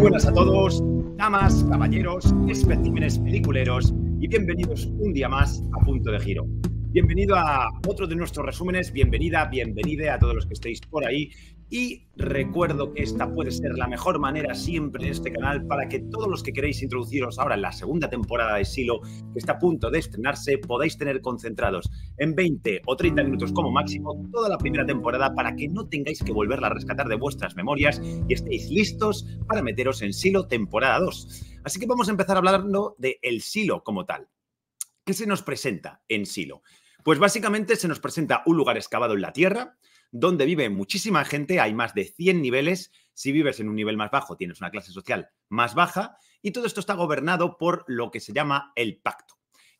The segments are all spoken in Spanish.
buenas a todos, damas, caballeros, especímenes peliculeros y bienvenidos un día más a Punto de Giro, Bienvenido a otro de nuestros resúmenes, bienvenida, bienvenida a todos los que estéis por ahí. Y recuerdo que esta puede ser la mejor manera siempre en este canal para que todos los que queréis introduciros ahora en la segunda temporada de Silo, que está a punto de estrenarse, podáis tener concentrados en 20 o 30 minutos como máximo toda la primera temporada para que no tengáis que volverla a rescatar de vuestras memorias y estéis listos para meteros en Silo temporada 2. Así que vamos a empezar hablando de el Silo como tal. ¿Qué se nos presenta en Silo? Pues básicamente se nos presenta un lugar excavado en la Tierra, donde vive muchísima gente, hay más de 100 niveles. Si vives en un nivel más bajo, tienes una clase social más baja y todo esto está gobernado por lo que se llama el pacto.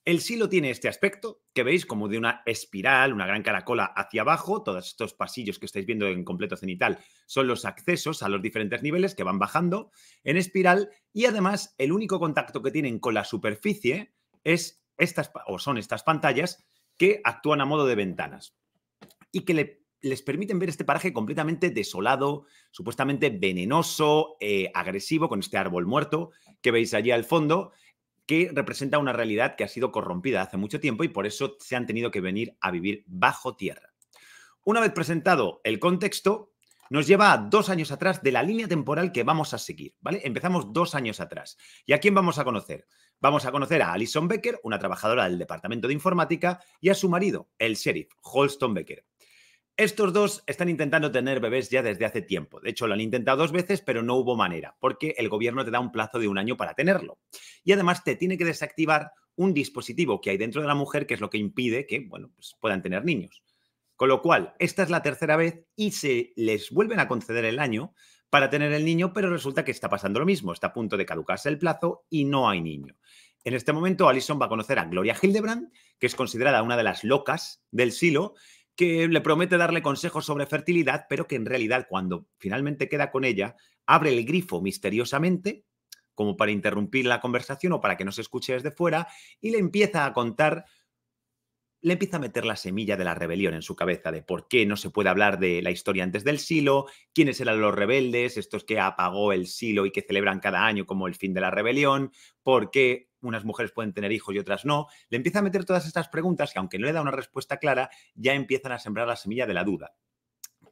El silo tiene este aspecto que veis como de una espiral, una gran caracola hacia abajo. Todos estos pasillos que estáis viendo en completo cenital son los accesos a los diferentes niveles que van bajando en espiral y además el único contacto que tienen con la superficie es estas o son estas pantallas que actúan a modo de ventanas y que les permiten ver este paraje completamente desolado, supuestamente venenoso, eh, agresivo, con este árbol muerto que veis allí al fondo, que representa una realidad que ha sido corrompida hace mucho tiempo y por eso se han tenido que venir a vivir bajo tierra. Una vez presentado el contexto, nos lleva a dos años atrás de la línea temporal que vamos a seguir, ¿vale? Empezamos dos años atrás. ¿Y a quién vamos a conocer? Vamos a conocer a Alison Becker, una trabajadora del Departamento de Informática, y a su marido, el sheriff Holston Becker. Estos dos están intentando tener bebés ya desde hace tiempo. De hecho, lo han intentado dos veces, pero no hubo manera, porque el gobierno te da un plazo de un año para tenerlo. Y además te tiene que desactivar un dispositivo que hay dentro de la mujer, que es lo que impide que bueno, pues puedan tener niños. Con lo cual, esta es la tercera vez y se les vuelven a conceder el año, para tener el niño, pero resulta que está pasando lo mismo, está a punto de caducarse el plazo y no hay niño. En este momento, Alison va a conocer a Gloria Hildebrand, que es considerada una de las locas del silo, que le promete darle consejos sobre fertilidad, pero que en realidad cuando finalmente queda con ella, abre el grifo misteriosamente, como para interrumpir la conversación o para que no se escuche desde fuera, y le empieza a contar le empieza a meter la semilla de la rebelión en su cabeza, de por qué no se puede hablar de la historia antes del silo, quiénes eran los rebeldes, estos que apagó el silo y que celebran cada año como el fin de la rebelión, por qué unas mujeres pueden tener hijos y otras no, le empieza a meter todas estas preguntas que aunque no le da una respuesta clara, ya empiezan a sembrar la semilla de la duda.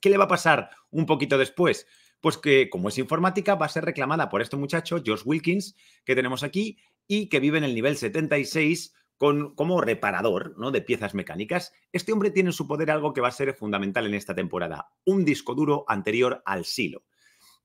¿Qué le va a pasar un poquito después? Pues que como es informática va a ser reclamada por este muchacho, Josh Wilkins, que tenemos aquí, y que vive en el nivel 76 como reparador ¿no? de piezas mecánicas, este hombre tiene en su poder algo que va a ser fundamental en esta temporada, un disco duro anterior al silo.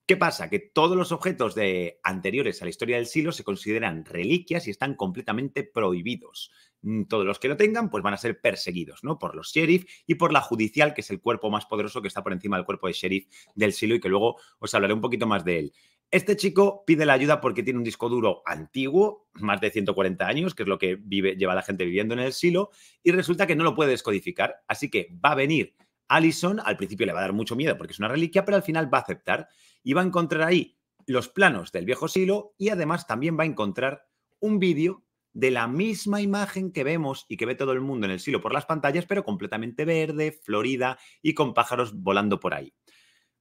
¿Qué pasa? Que todos los objetos de anteriores a la historia del silo se consideran reliquias y están completamente prohibidos. Mm, todos los que lo tengan, pues van a ser perseguidos, ¿no? Por los sheriff y por la judicial, que es el cuerpo más poderoso que está por encima del cuerpo de sheriff del silo y que luego os hablaré un poquito más de él. Este chico pide la ayuda porque tiene un disco duro antiguo, más de 140 años, que es lo que vive, lleva la gente viviendo en el silo, y resulta que no lo puede descodificar. Así que va a venir Allison, al principio le va a dar mucho miedo porque es una reliquia, pero al final va a aceptar y va a encontrar ahí los planos del viejo silo y además también va a encontrar un vídeo de la misma imagen que vemos y que ve todo el mundo en el silo por las pantallas, pero completamente verde, florida y con pájaros volando por ahí.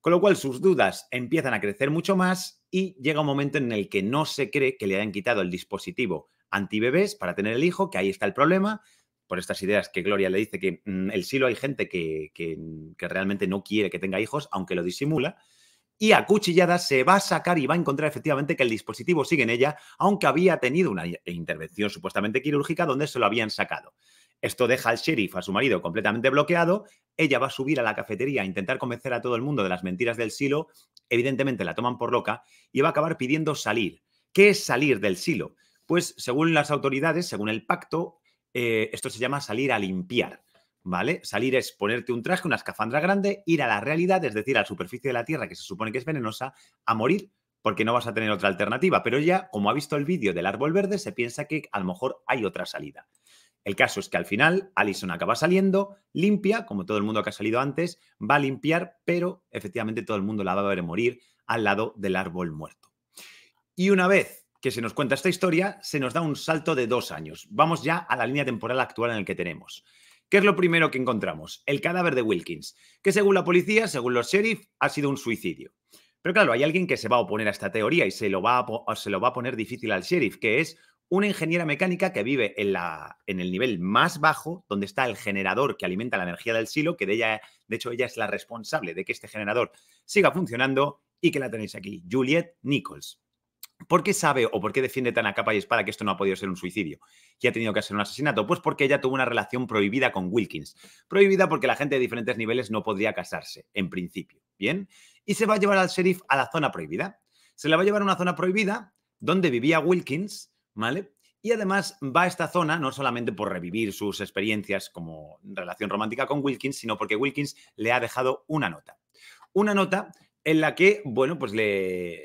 Con lo cual sus dudas empiezan a crecer mucho más y llega un momento en el que no se cree que le hayan quitado el dispositivo antibebés para tener el hijo, que ahí está el problema, por estas ideas que Gloria le dice que mm, el silo hay gente que, que, mm, que realmente no quiere que tenga hijos, aunque lo disimula. Y a se va a sacar y va a encontrar efectivamente que el dispositivo sigue en ella, aunque había tenido una intervención supuestamente quirúrgica donde se lo habían sacado. Esto deja al sheriff, a su marido, completamente bloqueado. Ella va a subir a la cafetería a intentar convencer a todo el mundo de las mentiras del silo. Evidentemente la toman por loca y va a acabar pidiendo salir. ¿Qué es salir del silo? Pues según las autoridades, según el pacto, eh, esto se llama salir a limpiar. ¿Vale? Salir es ponerte un traje, una escafandra grande, ir a la realidad, es decir, a la superficie de la Tierra, que se supone que es venenosa, a morir porque no vas a tener otra alternativa. Pero ya, como ha visto el vídeo del árbol verde, se piensa que a lo mejor hay otra salida. El caso es que al final Allison acaba saliendo, limpia, como todo el mundo que ha salido antes, va a limpiar, pero efectivamente todo el mundo la va a ver morir al lado del árbol muerto. Y una vez que se nos cuenta esta historia, se nos da un salto de dos años. Vamos ya a la línea temporal actual en la que tenemos. ¿Qué es lo primero que encontramos? El cadáver de Wilkins, que según la policía, según los sheriff, ha sido un suicidio. Pero claro, hay alguien que se va a oponer a esta teoría y se lo va se lo va a poner difícil al sheriff, que es una ingeniera mecánica que vive en, la, en el nivel más bajo, donde está el generador que alimenta la energía del silo, que de, ella, de hecho ella es la responsable de que este generador siga funcionando y que la tenéis aquí, Juliet Nichols. ¿Por qué sabe o por qué defiende tan a capa y espada que esto no ha podido ser un suicidio y ha tenido que ser un asesinato? Pues porque ella tuvo una relación prohibida con Wilkins. Prohibida porque la gente de diferentes niveles no podría casarse, en principio. ¿Bien? Y se va a llevar al sheriff a la zona prohibida. Se la va a llevar a una zona prohibida donde vivía Wilkins y además va a esta zona no solamente por revivir sus experiencias como relación romántica con Wilkins, sino porque Wilkins le ha dejado una nota. Una nota en la que, bueno, pues le,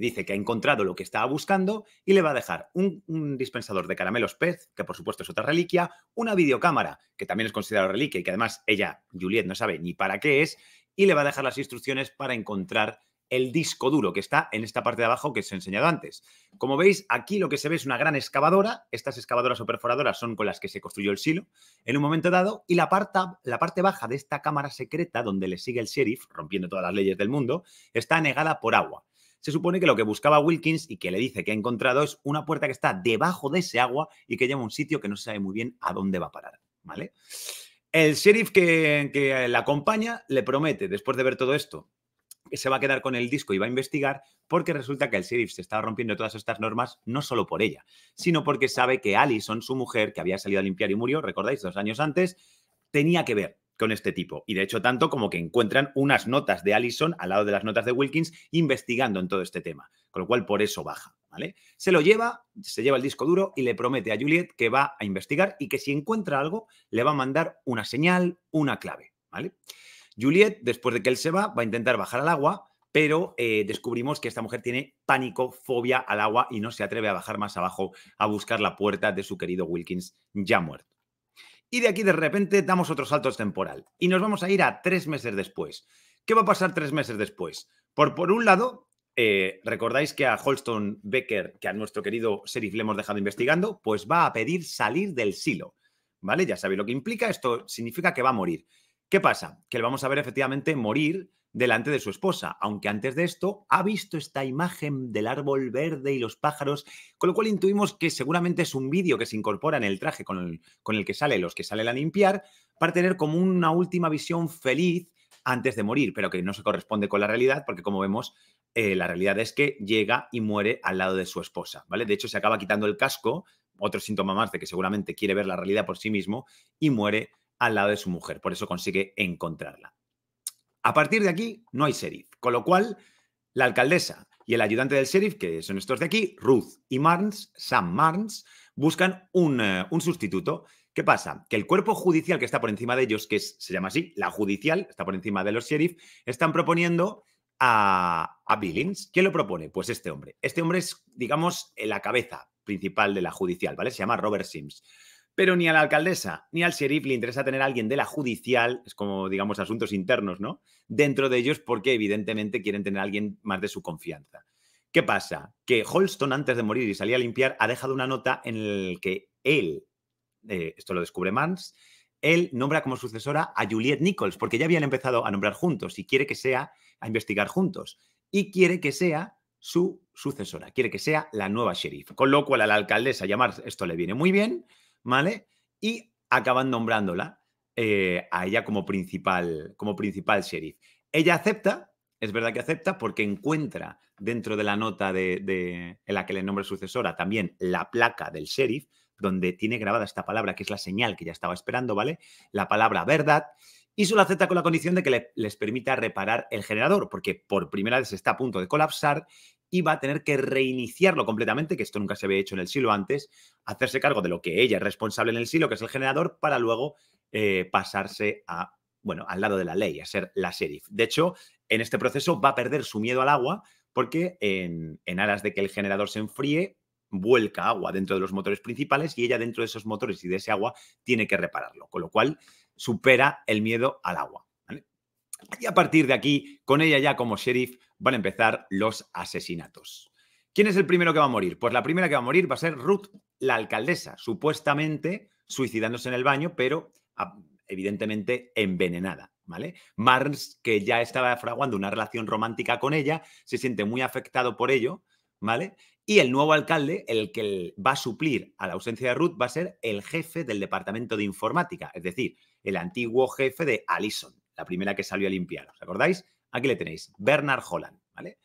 dice que ha encontrado lo que estaba buscando y le va a dejar un, dispensador de caramelos pez, que por supuesto es otra reliquia, una videocámara, que también es considerada reliquia y que además ella, Juliet, no sabe ni para qué es, y le va a dejar las instrucciones para encontrar el disco duro que está en esta parte de abajo que os he enseñado antes. Como veis, aquí lo que se ve es una gran excavadora. Estas excavadoras o perforadoras son con las que se construyó el silo en un momento dado. Y la parte, la parte baja de esta cámara secreta, donde le sigue el sheriff, rompiendo todas las leyes del mundo, está anegada por agua. Se supone que lo que buscaba Wilkins y que le dice que ha encontrado es una puerta que está debajo de ese agua y que lleva a un sitio que no se sabe muy bien a dónde va a parar. ¿Vale? El sheriff que, que la acompaña le promete, después de ver todo esto, se va a quedar con el disco y va a investigar porque resulta que el sheriff se estaba rompiendo todas estas normas no solo por ella, sino porque sabe que Allison, su mujer, que había salido a limpiar y murió, recordáis, dos años antes, tenía que ver con este tipo. Y de hecho, tanto como que encuentran unas notas de Allison al lado de las notas de Wilkins investigando en todo este tema. Con lo cual, por eso baja. ¿vale? Se lo lleva, se lleva el disco duro y le promete a Juliet que va a investigar y que si encuentra algo, le va a mandar una señal, una clave. ¿Vale? Juliet, después de que él se va, va a intentar bajar al agua, pero eh, descubrimos que esta mujer tiene pánico, fobia al agua y no se atreve a bajar más abajo a buscar la puerta de su querido Wilkins ya muerto. Y de aquí de repente damos otro salto temporal y nos vamos a ir a tres meses después. ¿Qué va a pasar tres meses después? Por, por un lado, eh, recordáis que a Holston Becker, que a nuestro querido sheriff le hemos dejado investigando, pues va a pedir salir del silo. ¿Vale? Ya sabéis lo que implica. Esto significa que va a morir. ¿Qué pasa? Que le vamos a ver efectivamente morir delante de su esposa, aunque antes de esto ha visto esta imagen del árbol verde y los pájaros, con lo cual intuimos que seguramente es un vídeo que se incorpora en el traje con el, que sale los que salen a limpiar, para tener como una última visión feliz antes de morir, pero que no se corresponde con la realidad, porque como vemos, eh, la realidad es que llega y muere al lado de su esposa, ¿vale? De hecho, se acaba quitando el casco, otro síntoma más de que seguramente quiere ver la realidad por sí mismo, y muere al lado de su mujer. Por eso consigue encontrarla. A partir de aquí no hay sheriff, con lo cual la alcaldesa y el ayudante del sheriff, que son estos de aquí, Ruth y Marns, Sam Marns, buscan un, eh, sustituto. ¿Qué pasa? Que el cuerpo judicial que está por encima de ellos, que se llama así, la judicial, está por encima de los sheriff, están proponiendo a, Billings. ¿Quién lo propone? Pues este hombre. Este hombre es, digamos, la cabeza principal de la judicial, ¿vale? Se llama Robert Sims pero ni a la alcaldesa ni al sheriff le interesa tener a alguien de la judicial, es como, digamos, asuntos internos, ¿no? Dentro de ellos porque evidentemente quieren tener a alguien más de su confianza. ¿Qué pasa? Que Holston, antes de morir y salir a limpiar, ha dejado una nota en la que él, eh, esto lo descubre Mans, él nombra como sucesora a Juliette Nichols, porque ya habían empezado a nombrar juntos y quiere que sea a investigar juntos. Y quiere que sea su sucesora, quiere que sea la nueva sheriff. Con lo cual a la alcaldesa llamar esto le viene muy bien, ¿vale? Y acaban nombrándola eh, a ella como principal, como principal sheriff. Ella acepta, es verdad que acepta, porque encuentra dentro de la nota de, en la que le nombra sucesora también la placa del sheriff, donde tiene grabada esta palabra, que es la señal que ya estaba esperando, ¿vale? La palabra verdad. Y solo acepta con la condición de que les permita reparar el generador, porque por primera vez está a punto de colapsar y va a tener que reiniciarlo completamente, que esto nunca se había hecho en el silo antes, hacerse cargo de lo que ella es responsable en el silo, que es el generador, para luego eh, pasarse a, bueno, al lado de la ley, a ser la sheriff. De hecho, en este proceso va a perder su miedo al agua porque en, en aras de que el generador se enfríe, vuelca agua dentro de los motores principales y ella dentro de esos motores y de ese agua tiene que repararlo, con lo cual supera el miedo al agua. Y a partir de aquí, con ella ya como sheriff, van a empezar los asesinatos. ¿Quién es el primero que va a morir? Pues la primera que va a morir va a ser Ruth, la alcaldesa, supuestamente suicidándose en el baño, pero ah, evidentemente envenenada. ¿Vale? Mars, que ya estaba fraguando una relación romántica con ella, se siente muy afectado por ello, ¿vale? Y el nuevo alcalde, el que va a suplir a la ausencia de Ruth, va a ser el jefe del departamento de informática, es decir, el antiguo jefe de Allison, la primera que salió a limpiar, ¿os acordáis? Aquí le tenéis, Bernard Holland, ¿vale?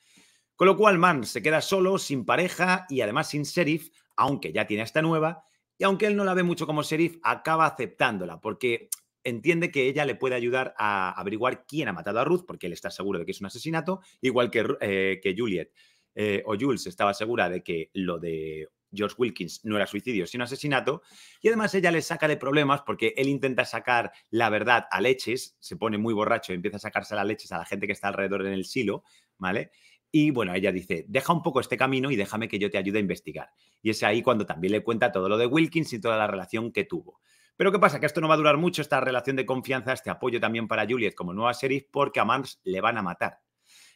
Con lo cual, Mann se queda solo, sin pareja y además sin sheriff, aunque ya tiene esta nueva, y aunque él no la ve mucho como sheriff, acaba aceptándola, porque entiende que ella le puede ayudar a averiguar quién ha matado a Ruth, porque él está seguro de que es un asesinato, igual que, eh, que Juliet eh, o Jules estaba segura de que lo de George Wilkins no era suicidio, sino asesinato. Y además ella le saca de problemas porque él intenta sacar la verdad a leches, se pone muy borracho y empieza a sacarse las leches a la gente que está alrededor en el silo, ¿vale? Y bueno, ella dice, deja un poco este camino y déjame que yo te ayude a investigar. Y es ahí cuando también le cuenta todo lo de Wilkins y toda la relación que tuvo. Pero ¿qué pasa? Que esto no va a durar mucho, esta relación de confianza, este apoyo también para Juliet como nueva serie, porque a Mans le van a matar.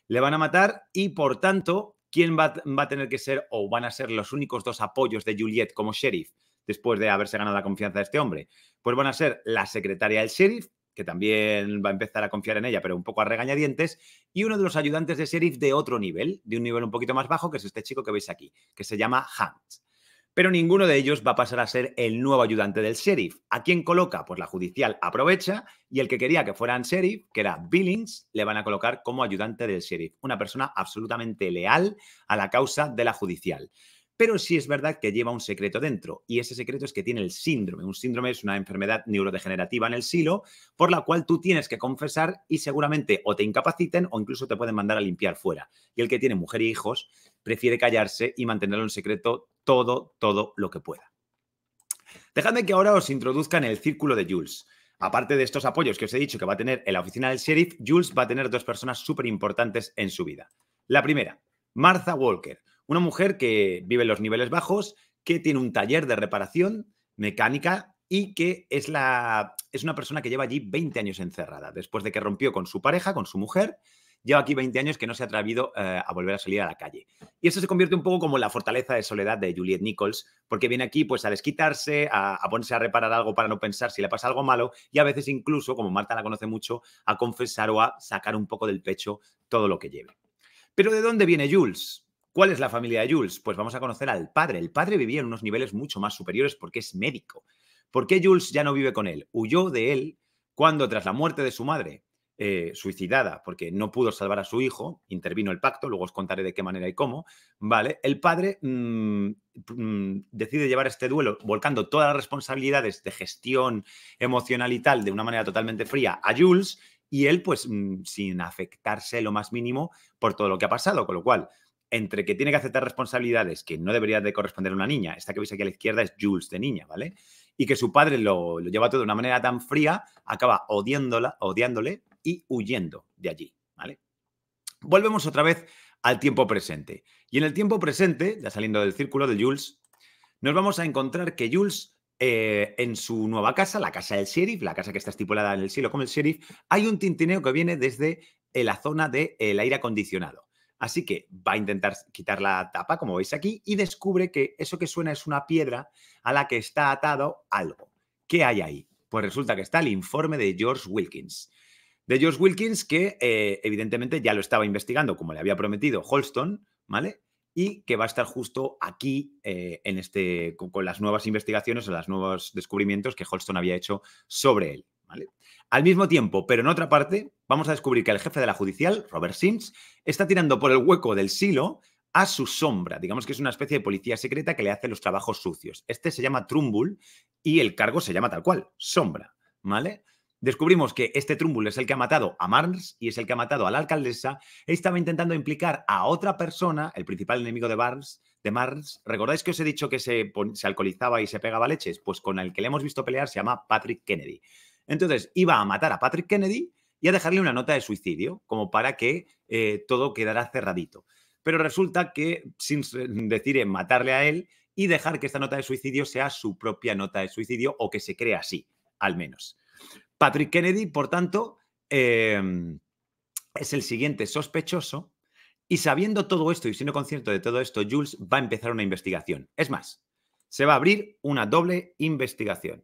Le van a matar y, por tanto, ¿Quién va, a tener que ser o van a ser los únicos dos apoyos de Juliet como sheriff después de haberse ganado la confianza de este hombre? Pues van a ser la secretaria del sheriff, que también va a empezar a confiar en ella, pero un poco a regañadientes, y uno de los ayudantes de sheriff de otro nivel, de un nivel un poquito más bajo, que es este chico que veis aquí, que se llama Hans pero ninguno de ellos va a pasar a ser el nuevo ayudante del sheriff. ¿A quién coloca? Pues la judicial aprovecha y el que quería que fueran sheriff, que era Billings, le van a colocar como ayudante del sheriff, una persona absolutamente leal a la causa de la judicial. Pero sí es verdad que lleva un secreto dentro, y ese secreto es que tiene el síndrome. Un síndrome es una enfermedad neurodegenerativa en el silo, por la cual tú tienes que confesar y seguramente o te incapaciten o incluso te pueden mandar a limpiar fuera. Y el que tiene mujer y hijos prefiere callarse y mantenerlo en secreto todo, todo lo que pueda. Dejadme que ahora os introduzca en el círculo de Jules. Aparte de estos apoyos que os he dicho que va a tener en la oficina del sheriff, Jules va a tener dos personas súper importantes en su vida. La primera, Martha Walker, una mujer que vive en los niveles bajos, que tiene un taller de reparación mecánica y que es, la, es una persona que lleva allí 20 años encerrada, después de que rompió con su pareja, con su mujer, lleva aquí 20 años que no se ha atrevido eh, a volver a salir a la calle. Y eso se convierte un poco como la fortaleza de soledad de Juliet Nichols, porque viene aquí pues a desquitarse, a, a ponerse a reparar algo para no pensar si le pasa algo malo y a veces incluso, como Marta la conoce mucho, a confesar o a sacar un poco del pecho todo lo que lleve. Pero ¿de dónde viene Jules? ¿Cuál es la familia de Jules? Pues vamos a conocer al padre. El padre vivía en unos niveles mucho más superiores porque es médico. ¿Por qué Jules ya no vive con él? Huyó de él cuando, tras la muerte de su madre, eh, suicidada porque no pudo salvar a su hijo, intervino el pacto, luego os contaré de qué manera y cómo, ¿vale? El padre mm, mm, decide llevar este duelo volcando todas las responsabilidades de gestión emocional y tal de una manera totalmente fría a Jules y él pues mm, sin afectarse lo más mínimo por todo lo que ha pasado, con lo cual entre que tiene que aceptar responsabilidades que no debería de corresponder a una niña, esta que veis aquí a la izquierda es Jules de niña, ¿vale? Y que su padre lo, lo lleva todo de una manera tan fría, acaba odiándola, odiándole y huyendo de allí, ¿vale? Volvemos otra vez al tiempo presente. Y en el tiempo presente, ya saliendo del círculo de Jules, nos vamos a encontrar que Jules, eh, en su nueva casa, la casa del sheriff, la casa que está estipulada en el cielo como el sheriff, hay un tintineo que viene desde eh, la zona del de, eh, el aire acondicionado. Así que va a intentar quitar la tapa, como veis aquí, y descubre que eso que suena es una piedra a la que está atado algo. ¿Qué hay ahí? Pues resulta que está el informe de George Wilkins de George Wilkins, que eh, evidentemente ya lo estaba investigando, como le había prometido Holston, ¿vale? Y que va a estar justo aquí eh, en este, con, las nuevas investigaciones o los nuevos descubrimientos que Holston había hecho sobre él. ¿vale? Al mismo tiempo, pero en otra parte, vamos a descubrir que el jefe de la judicial, Robert Sims, está tirando por el hueco del silo a su sombra. Digamos que es una especie de policía secreta que le hace los trabajos sucios. Este se llama Trumbull y el cargo se llama tal cual, sombra, ¿vale? Descubrimos que este Trumbull es el que ha matado a Mars y es el que ha matado a la alcaldesa. E estaba intentando implicar a otra persona, el principal enemigo de Barnes, de Mars. ¿Recordáis que os he dicho que se, alcoholizaba y se pegaba leches? Pues con el que le hemos visto pelear se llama Patrick Kennedy. Entonces iba a matar a Patrick Kennedy y a dejarle una nota de suicidio, como para que eh, todo quedara cerradito. Pero resulta que, sin decir matarle a él y dejar que esta nota de suicidio sea su propia nota de suicidio o que se crea así, al menos. Patrick Kennedy, por tanto, em, es el siguiente sospechoso. Y sabiendo todo esto y siendo consciente de todo esto, Jules va a empezar una investigación. Es más, se va a abrir una doble investigación.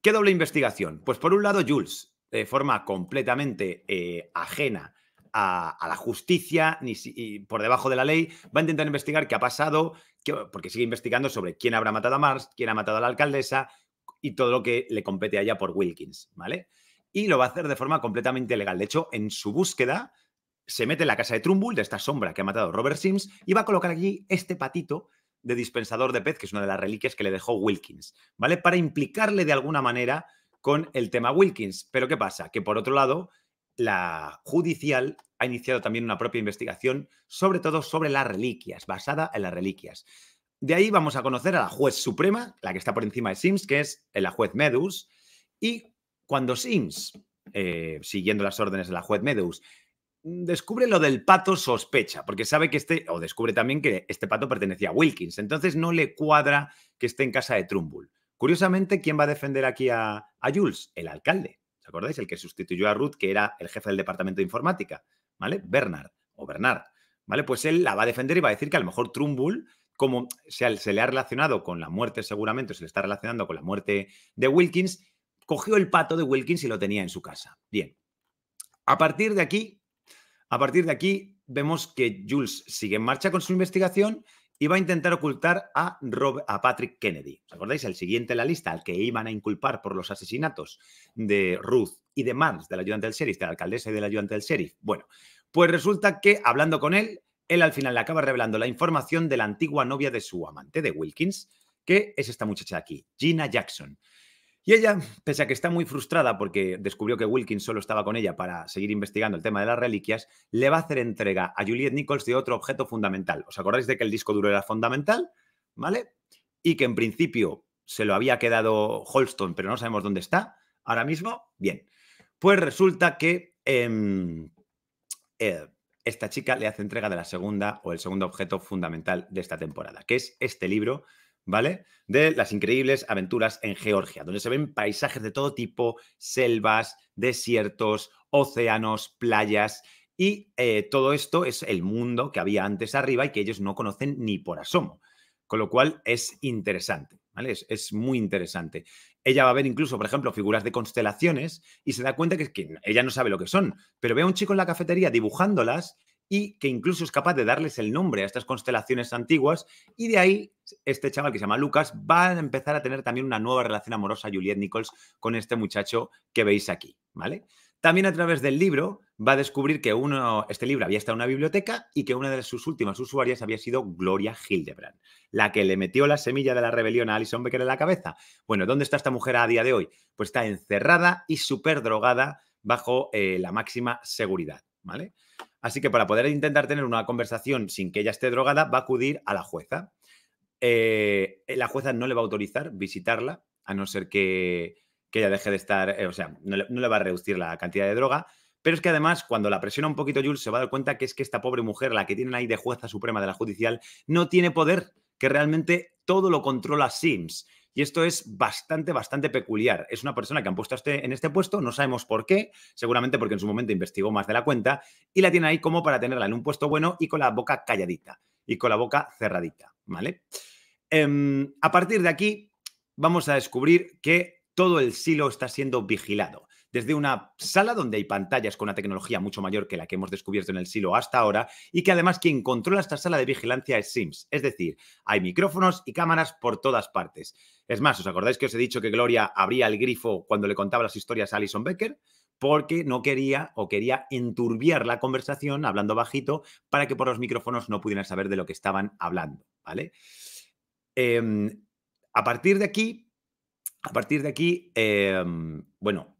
¿Qué doble investigación? Pues por un lado, Jules, de forma completamente eh, ajena a, la justicia ni y por debajo de la ley, va a intentar investigar qué ha pasado, porque sigue investigando sobre quién habrá matado a Mars, quién ha matado a la alcaldesa, y todo lo que le compete allá por Wilkins, ¿vale? Y lo va a hacer de forma completamente legal. De hecho, en su búsqueda se mete en la casa de Trumbull, de esta sombra que ha matado Robert Sims, y va a colocar allí este patito de dispensador de pez, que es una de las reliquias que le dejó Wilkins, ¿vale? Para implicarle de alguna manera con el tema Wilkins. Pero ¿qué pasa? Que por otro lado, la judicial ha iniciado también una propia investigación, sobre todo sobre las reliquias, basada en las reliquias. De ahí vamos a conocer a la juez suprema, la que está por encima de Sims, que es eh, la juez Medus. Y cuando Sims, eh, siguiendo las órdenes de la juez Medus, descubre lo del pato sospecha, porque sabe que este, o descubre también que este pato pertenecía a Wilkins, entonces no le cuadra que esté en casa de Trumbull. Curiosamente, ¿quién va a defender aquí a, a Jules? El alcalde, ¿os acordáis? El que sustituyó a Ruth, que era el jefe del departamento de informática, ¿vale? Bernard, o Bernard, ¿vale? Pues él la va a defender y va a decir que a lo mejor Trumbull como se, le ha relacionado con la muerte, seguramente se le está relacionando con la muerte de Wilkins, cogió el pato de Wilkins y lo tenía en su casa. Bien. A partir de aquí, a partir de aquí, vemos que Jules sigue en marcha con su investigación y va a intentar ocultar a, a Patrick Kennedy. ¿Os acordáis? El siguiente en la lista al que iban a inculpar por los asesinatos de Ruth y de Mars, del ayudante del sheriff, de la alcaldesa y del ayudante del sheriff. Bueno, pues resulta que hablando con él, él al final le acaba revelando la información de la antigua novia de su amante, de Wilkins, que es esta muchacha aquí, Gina Jackson. Y ella, pese a que está muy frustrada porque descubrió que Wilkins solo estaba con ella para seguir investigando el tema de las reliquias, le va a hacer entrega a Juliet Nichols de otro objeto fundamental. ¿Os acordáis de que el disco duro era fundamental? ¿Vale? Y que en principio se lo había quedado Holston, pero no sabemos dónde está ahora mismo. Bien. Pues resulta que em, eh, esta chica le hace entrega de la segunda o el segundo objeto fundamental de esta temporada, que es este libro, ¿vale? De las increíbles aventuras en Georgia, donde se ven paisajes de todo tipo, selvas, desiertos, océanos, playas. Y eh, todo esto es el mundo que había antes arriba y que ellos no conocen ni por asomo. Con lo cual es interesante, ¿vale? es muy interesante ella va a ver incluso, por ejemplo, figuras de constelaciones y se da cuenta que, que, ella no sabe lo que son, pero ve a un chico en la cafetería dibujándolas y que incluso es capaz de darles el nombre a estas constelaciones antiguas y de ahí este chaval que se llama Lucas va a empezar a tener también una nueva relación amorosa Juliet Nichols con este muchacho que veis aquí, ¿vale? También a través del libro va a descubrir que uno, este libro había estado en una biblioteca y que una de sus últimas usuarias había sido Gloria Hildebrand la que le metió la semilla de la rebelión a Alison Becker en la cabeza. Bueno, ¿dónde está esta mujer a día de hoy? Pues está encerrada y súper drogada bajo eh, la máxima seguridad, ¿vale? Así que para poder intentar tener una conversación sin que ella esté drogada, va a acudir a la jueza. Eh, eh, la jueza no le va a autorizar visitarla, a no ser que, ella deje de estar, o sea, no le, no le va a reducir la cantidad de droga, pero es que además, cuando la presiona un poquito Jules, se va a dar cuenta que es que esta pobre mujer, la que tienen ahí de jueza suprema de la judicial, no tiene poder que realmente todo lo controla Sims. Y esto es bastante, bastante peculiar. Es una persona que han puesto este, en este puesto, no sabemos por qué, seguramente porque en su momento investigó más de la cuenta, y la tiene ahí como para tenerla en un puesto bueno y con la boca calladita y con la boca cerradita, ¿vale? Em, a partir de aquí, vamos a descubrir que todo el silo está siendo vigilado desde una sala donde hay pantallas con una tecnología mucho mayor que la que hemos descubierto en el silo hasta ahora y que además quien controla esta sala de vigilancia es Sims. Es decir, hay micrófonos y cámaras por todas partes. Es más, ¿os acordáis que os he dicho que Gloria abría el grifo cuando le contaba las historias a Alison Becker? porque no quería o quería enturbiar la conversación hablando bajito para que por los micrófonos no pudieran saber de lo que estaban hablando, ¿vale? Em, a partir de aquí, a partir de aquí, em, bueno,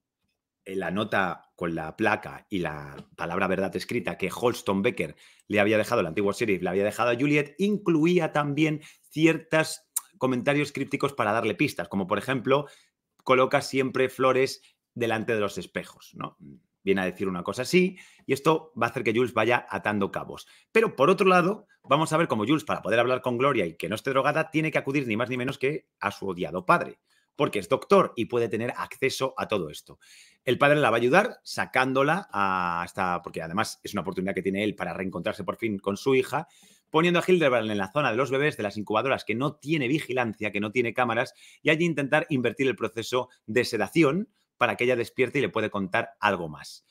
la nota con la placa y la palabra verdad escrita que Holston Becker le había dejado, la antigua sheriff, le había dejado a Juliet, incluía también ciertos comentarios crípticos para darle pistas, como por ejemplo, coloca siempre flores delante de los espejos, ¿no? Viene a decir una cosa así, y esto va a hacer que Jules vaya atando cabos. Pero por otro lado, vamos a ver cómo Jules, para poder hablar con Gloria y que no esté drogada, tiene que acudir ni más ni menos que a su odiado padre porque es doctor y puede tener acceso a todo esto. El padre la va a ayudar sacándola hasta, porque además es una oportunidad que tiene él para reencontrarse por fin con su hija, poniendo a Hildebrand en la zona de los bebés de las incubadoras que no tiene vigilancia, que no tiene cámaras, y allí intentar invertir el proceso de sedación para que ella despierte y le puede contar algo más.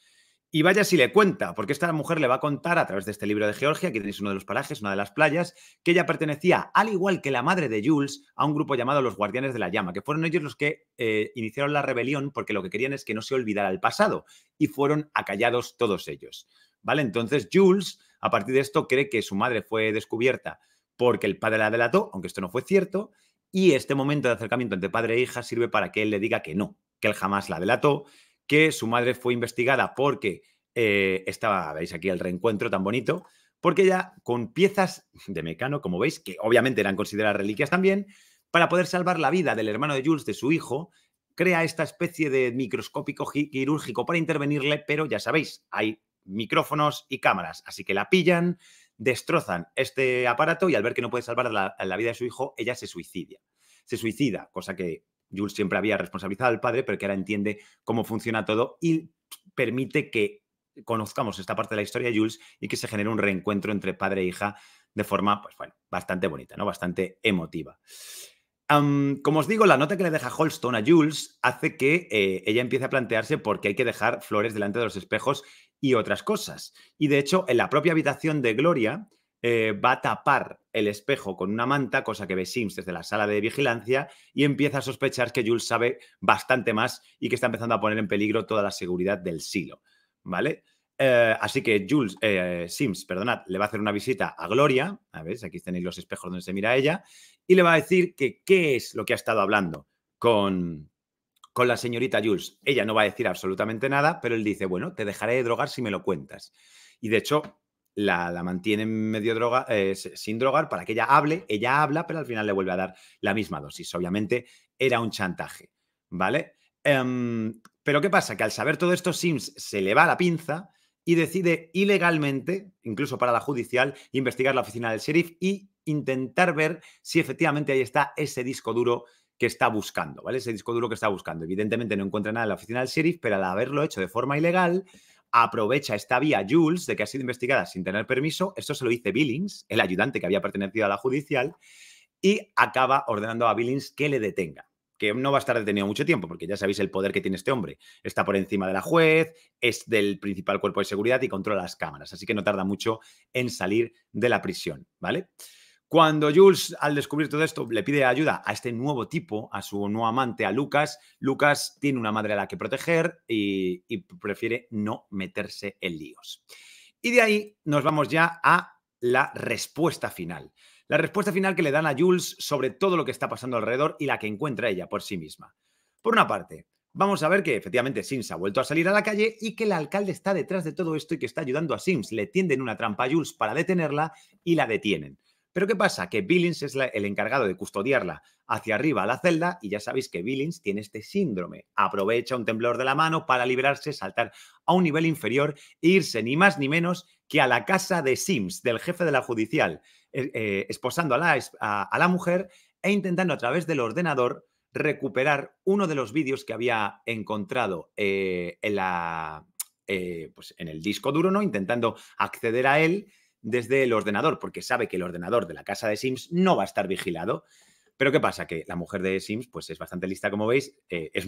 Y vaya si le cuenta, porque esta mujer le va a contar a través de este libro de Georgia, que tenéis uno de los parajes, una de las playas, que ella pertenecía, al igual que la madre de Jules, a un grupo llamado los Guardianes de la Llama, que fueron ellos los que eh, iniciaron la rebelión porque lo que querían es que no se olvidara el pasado y fueron acallados todos ellos. ¿Vale? Entonces Jules, a partir de esto, cree que su madre fue descubierta porque el padre la delató, aunque esto no fue cierto, y este momento de acercamiento entre padre e hija sirve para que él le diga que no, que él jamás la delató que su madre fue investigada porque eh, estaba, veis aquí el reencuentro tan bonito, porque ella con piezas de mecano, como veis, que obviamente eran consideradas reliquias también, para poder salvar la vida del hermano de Jules, de su hijo, crea esta especie de microscópico quirúrgico para intervenirle, pero ya sabéis, hay micrófonos y cámaras, así que la pillan, destrozan este aparato y al ver que no puede salvar la, vida de su hijo, ella se suicida Se suicida, cosa que Jules siempre había responsabilizado al padre, pero que ahora entiende cómo funciona todo y permite que conozcamos esta parte de la historia de Jules y que se genere un reencuentro entre padre e hija de forma, pues bastante bonita, ¿no? Bastante emotiva. como os digo, la nota que le deja Holston a Jules hace que eh, ella empiece a plantearse por qué hay que dejar flores delante de los espejos y otras cosas. Y de hecho, en la propia habitación de Gloria eh, va a tapar el espejo con una manta, cosa que ve Sims desde la sala de vigilancia, y empieza a sospechar que Jules sabe bastante más y que está empezando a poner en peligro toda la seguridad del silo. ¿Vale? Eh, así que Jules, eh, Sims, perdonad, le va a hacer una visita a Gloria, a ver, aquí tenéis los espejos donde se mira ella, y le va a decir que qué es lo que ha estado hablando con, con la señorita Jules. Ella no va a decir absolutamente nada, pero él dice, bueno, te dejaré de drogar si me lo cuentas. Y de hecho, la, la mantienen medio droga, eh, sin drogar para que ella hable, ella habla, pero al final le vuelve a dar la misma dosis. Obviamente era un chantaje, ¿vale? Em, pero ¿qué pasa? Que al saber todo esto, Sims se le va a la pinza y decide ilegalmente, incluso para la judicial, investigar la oficina del sheriff y intentar ver si efectivamente ahí está ese disco duro que está buscando, ¿vale? Ese disco duro que está buscando. Evidentemente no encuentra nada en la oficina del sheriff, pero al haberlo hecho de forma ilegal, aprovecha esta vía Jules de que ha sido investigada sin tener permiso. Esto se lo dice Billings, el ayudante que había pertenecido a la judicial, y acaba ordenando a Billings que le detenga. Que no va a estar detenido mucho tiempo, porque ya sabéis el poder que tiene este hombre. Está por encima de la juez, es del principal cuerpo de seguridad y controla las cámaras. Así que no tarda mucho en salir de la prisión, ¿vale? Cuando Jules, al descubrir todo esto, le pide ayuda a este nuevo tipo, a su nuevo amante, a Lucas, Lucas tiene una madre a la que proteger y, prefiere no meterse en líos. Y de ahí nos vamos ya a la respuesta final. La respuesta final que le dan a Jules sobre todo lo que está pasando alrededor y la que encuentra ella por sí misma. Por una parte, Vamos a ver que efectivamente Sims ha vuelto a salir a la calle y que el alcalde está detrás de todo esto y que está ayudando a Sims. Le tienden una trampa a Jules para detenerla y la detienen. Pero ¿qué pasa? Que Billings es el encargado de custodiarla hacia arriba a la celda y ya sabéis que Billings tiene este síndrome. Aprovecha un temblor de la mano para liberarse, saltar a un nivel inferior e irse ni más ni menos que a la casa de Sims, del jefe de la judicial, eh, eh, esposando a la, a, la mujer e intentando a través del ordenador recuperar uno de los vídeos que había encontrado eh, en, la, pues en el disco duro, ¿no? Intentando acceder a él desde el ordenador, porque sabe que el ordenador de la casa de Sims no va a estar vigilado. Pero ¿qué pasa? Que la mujer de Sims pues es bastante lista, como veis, eh, es,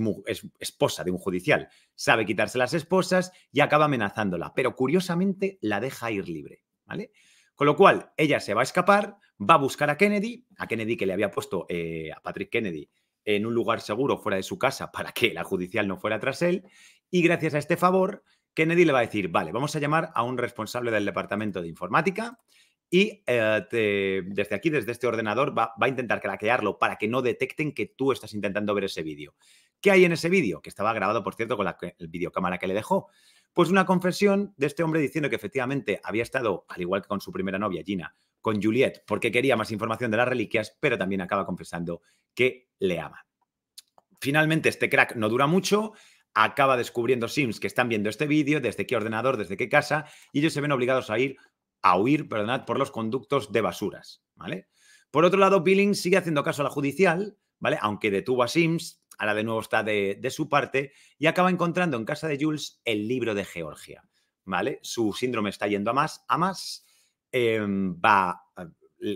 esposa de un judicial, sabe quitarse las esposas y acaba amenazándola, pero curiosamente la deja ir libre, ¿vale? Con lo cual, ella se va a escapar, va a buscar a Kennedy, a Kennedy que le había puesto eh, a Patrick Kennedy en un lugar seguro fuera de su casa para que la judicial no fuera tras él, y gracias a este favor, Kennedy le va a decir, vale, vamos a llamar a un responsable del departamento de informática y eh, desde aquí, desde este ordenador, va, a intentar craquearlo para que no detecten que tú estás intentando ver ese vídeo. ¿Qué hay en ese vídeo? Que estaba grabado, por cierto, con la videocámara que le dejó. Pues una confesión de este hombre diciendo que efectivamente había estado, al igual que con su primera novia, Gina, con Juliet, porque quería más información de las reliquias, pero también acaba confesando que le ama. Finalmente, este crack no dura mucho acaba descubriendo Sims que están viendo este vídeo, desde qué ordenador, desde qué casa, y ellos se ven obligados a ir, a huir, perdonad, por los conductos de basuras, ¿vale? Por otro lado, Billing sigue haciendo caso a la judicial, ¿vale? Aunque detuvo a Sims, ahora de nuevo está de, su parte, y acaba encontrando en casa de Jules el libro de Georgia, ¿vale? Su síndrome está yendo a más, a más, em, va, eh,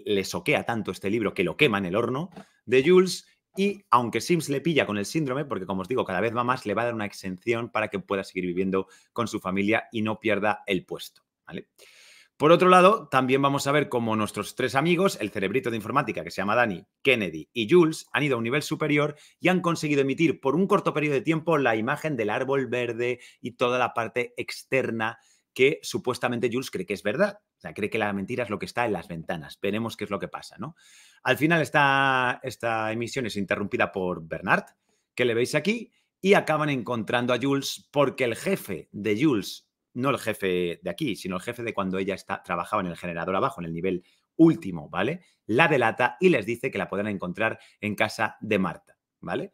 le soquea tanto este libro que lo quema en el horno de Jules y aunque Sims le pilla con el síndrome, porque como os digo, cada vez va más, le va a dar una exención para que pueda seguir viviendo con su familia y no pierda el puesto. Por otro lado, también vamos a ver cómo nuestros tres amigos, el cerebrito de informática que se llama Dani, Kennedy y Jules, han ido a un nivel superior y han conseguido emitir por un corto periodo de tiempo la imagen del árbol verde y toda la parte externa que supuestamente Jules cree que es verdad. O sea, cree que la mentira es lo que está en las ventanas. Veremos qué es lo que pasa, ¿no? Al final, esta, esta emisión es interrumpida por Bernard, que le veis aquí, y acaban encontrando a Jules porque el jefe de Jules, no el jefe de aquí, sino el jefe de cuando ella está, trabajaba en el generador abajo, en el nivel último, ¿vale? La delata y les dice que la podrán encontrar en casa de Marta, ¿vale?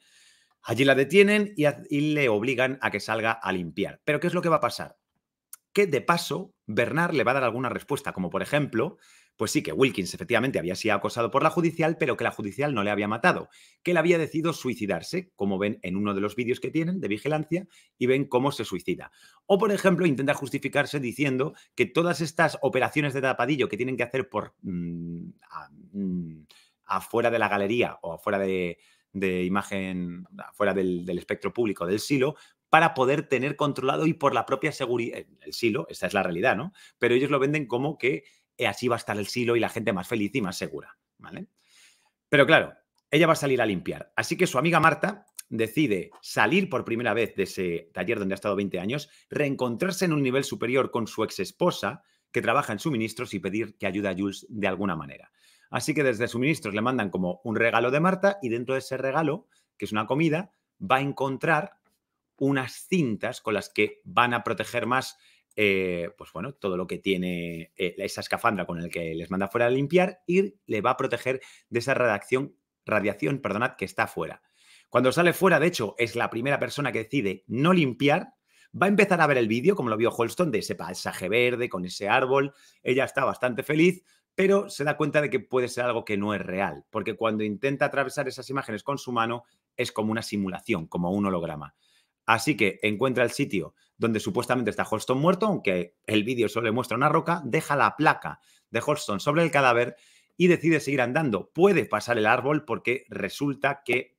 Allí la detienen y le obligan a que salga a limpiar. Pero ¿qué es lo que va a pasar? que de paso Bernard le va a dar alguna respuesta, como por ejemplo, pues sí, que Wilkins efectivamente había sido acosado por la judicial, pero que la judicial no le había matado, que él había decidido suicidarse, como ven en uno de los vídeos que tienen de vigilancia, y ven cómo se suicida. O, por ejemplo, intenta justificarse diciendo que todas estas operaciones de tapadillo que tienen que hacer por mm, mm, afuera de la galería o afuera de, imagen afuera del, espectro público del silo, para poder tener controlado y por la propia seguridad, eh, el silo, esa es la realidad, ¿no? Pero ellos lo venden como que eh, así va a estar el silo y la gente más feliz y más segura, ¿vale? Pero claro, ella va a salir a limpiar. Así que su amiga Marta decide salir por primera vez de ese taller donde ha estado 20 años, reencontrarse en un nivel superior con su ex esposa, que trabaja en suministros, y pedir que ayude a Jules de alguna manera. Así que desde suministros le mandan como un regalo de Marta y dentro de ese regalo, que es una comida, va a encontrar unas cintas con las que van a proteger más, eh, pues bueno, todo lo que tiene eh, esa escafandra con el que les manda fuera a limpiar y le va a proteger de esa radiación, radiación perdonad, que está fuera. Cuando sale fuera, de hecho, es la primera persona que decide no limpiar. Va a empezar a ver el vídeo, como lo vio Holston, de ese paisaje verde con ese árbol. Ella está bastante feliz, pero se da cuenta de que puede ser algo que no es real, porque cuando intenta atravesar esas imágenes con su mano es como una simulación, como un holograma. Así que encuentra el sitio donde supuestamente está Holston muerto, aunque el vídeo solo le muestra una roca, deja la placa de Holston sobre el cadáver y decide seguir andando. Puede pasar el árbol porque resulta que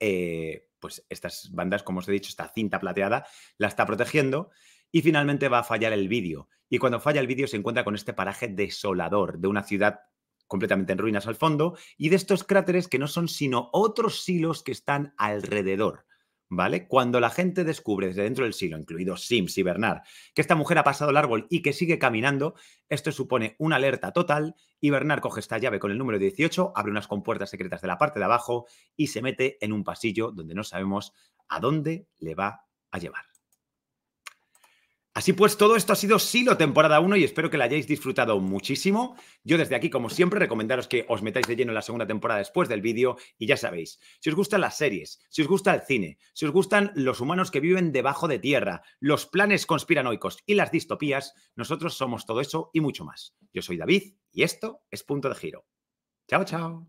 eh, pues estas bandas, como os he dicho, esta cinta plateada la está protegiendo y finalmente va a fallar el vídeo. Y cuando falla el vídeo se encuentra con este paraje desolador de una ciudad completamente en ruinas al fondo y de estos cráteres que no son sino otros silos que están alrededor. ¿vale? Cuando la gente descubre desde dentro del silo, incluidos Sims y Bernard, que esta mujer ha pasado el árbol y que sigue caminando, esto supone una alerta total y Bernard coge esta llave con el número 18, abre unas compuertas secretas de la parte de abajo y se mete en un pasillo donde no sabemos a dónde le va a llevar. Así pues, todo esto ha sido Silo temporada 1 y espero que la hayáis disfrutado muchísimo. Yo desde aquí, como siempre, recomendaros que os metáis de lleno en la segunda temporada después del vídeo y ya sabéis, si os gustan las series, si os gusta el cine, si os gustan los humanos que viven debajo de tierra, los planes conspiranoicos y las distopías, nosotros somos todo eso y mucho más. Yo soy David y esto es Punto de Giro. Chao, chao.